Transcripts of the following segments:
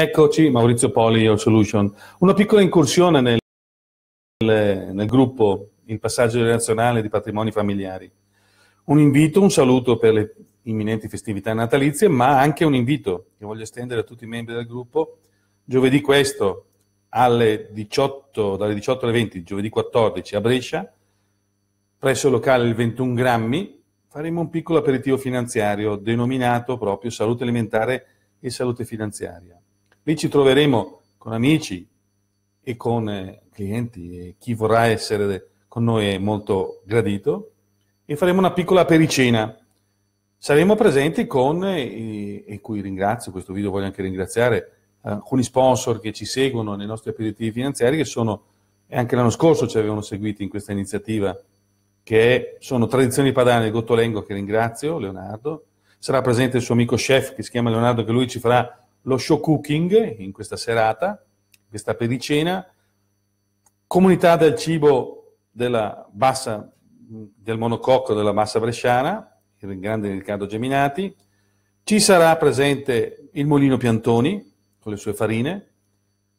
Eccoci, Maurizio Poli, Your Solution. Una piccola incursione nel, nel, nel gruppo Il passaggio generazionale di patrimoni familiari. Un invito, un saluto per le imminenti festività natalizie, ma anche un invito che voglio estendere a tutti i membri del gruppo. Giovedì questo, alle 18, dalle 18 alle 20, giovedì 14 a Brescia, presso il locale il 21 Grammi, faremo un piccolo aperitivo finanziario denominato proprio Salute Alimentare e Salute Finanziaria. Lì ci troveremo con amici e con eh, clienti e chi vorrà essere con noi è molto gradito e faremo una piccola pericena. Saremo presenti con, eh, e cui ringrazio, questo video voglio anche ringraziare alcuni sponsor che ci seguono nei nostri aperitivi finanziari che sono, e anche l'anno scorso ci avevano seguiti in questa iniziativa, che sono Tradizioni Padane di Gottolengo che ringrazio, Leonardo, sarà presente il suo amico chef che si chiama Leonardo che lui ci farà lo show cooking in questa serata, questa pericena, comunità del cibo della bassa, del monococco della bassa bresciana, il grande Riccardo Geminati, ci sarà presente il mulino Piantoni con le sue farine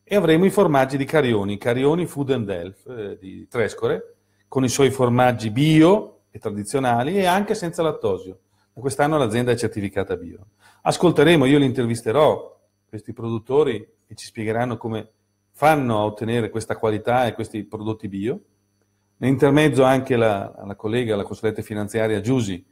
e avremo i formaggi di Carioni, Carioni Food and Health eh, di Trescore, con i suoi formaggi bio e tradizionali e anche senza lattosio. Quest'anno l'azienda è certificata bio. Ascolteremo, io li intervisterò questi produttori e ci spiegheranno come fanno a ottenere questa qualità e questi prodotti bio. Nell'intermezzo anche la, la collega, la consulente finanziaria Giusi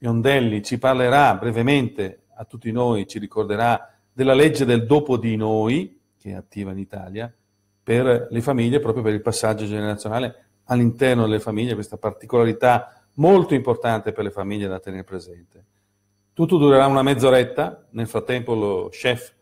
Biondelli ci parlerà brevemente a tutti noi, ci ricorderà della legge del dopo di noi, che è attiva in Italia, per le famiglie, proprio per il passaggio generazionale all'interno delle famiglie, questa particolarità molto importante per le famiglie da tenere presente. Tutto durerà una mezz'oretta, nel frattempo lo chef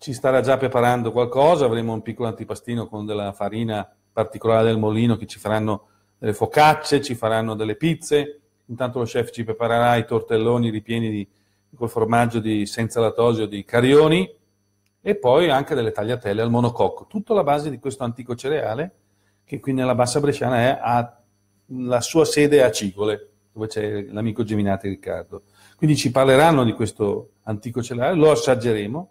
ci starà già preparando qualcosa, avremo un piccolo antipastino con della farina particolare del molino che ci faranno delle focacce, ci faranno delle pizze, intanto lo chef ci preparerà i tortelloni ripieni di, col formaggio di senza lattosio di carioni e poi anche delle tagliatelle al monococco, tutto alla base di questo antico cereale che qui nella Bassa Bresciana è a, la sua sede a Cicole, dove c'è l'amico Geminati Riccardo. Quindi ci parleranno di questo antico cereale, lo assaggeremo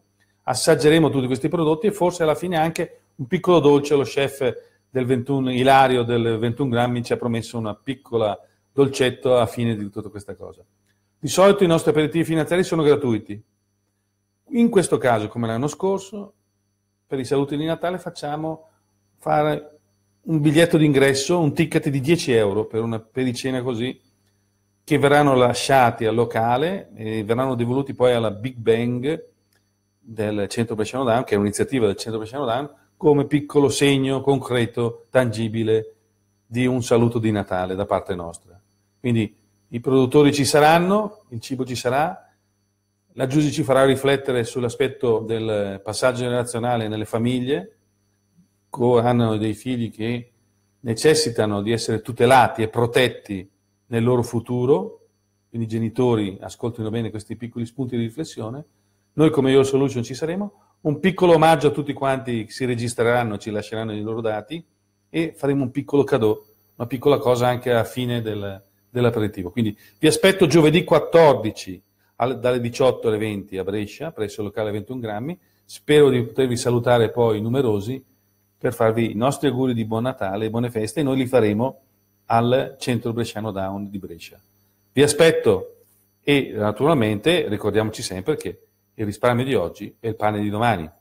assaggeremo tutti questi prodotti e forse alla fine anche un piccolo dolce, lo chef del 21, Ilario del 21 grammi ci ha promesso una piccola dolcetto a fine di tutta questa cosa. Di solito i nostri aperitivi finanziari sono gratuiti. In questo caso, come l'anno scorso, per i saluti di Natale facciamo fare un biglietto d'ingresso, un ticket di 10 euro per una pericena così, che verranno lasciati al locale e verranno devoluti poi alla Big Bang del Centro Bresciano Dam, che è un'iniziativa del Centro Bresciano Dam, come piccolo segno concreto, tangibile, di un saluto di Natale da parte nostra. Quindi i produttori ci saranno, il cibo ci sarà, la Giusy ci farà riflettere sull'aspetto del passaggio generazionale nelle famiglie, che hanno dei figli che necessitano di essere tutelati e protetti nel loro futuro, quindi i genitori ascoltino bene questi piccoli spunti di riflessione, noi come Your Solution ci saremo. Un piccolo omaggio a tutti quanti che si registreranno, ci lasceranno i loro dati e faremo un piccolo cadeau, una piccola cosa anche a fine del, dell'aperitivo. Quindi vi aspetto giovedì 14 al, dalle 18 alle 20 a Brescia, presso il locale 21 grammi. Spero di potervi salutare poi numerosi per farvi i nostri auguri di buon Natale e buone feste e noi li faremo al Centro Bresciano Down di Brescia. Vi aspetto e naturalmente ricordiamoci sempre che il risparmio di oggi è il pane di domani.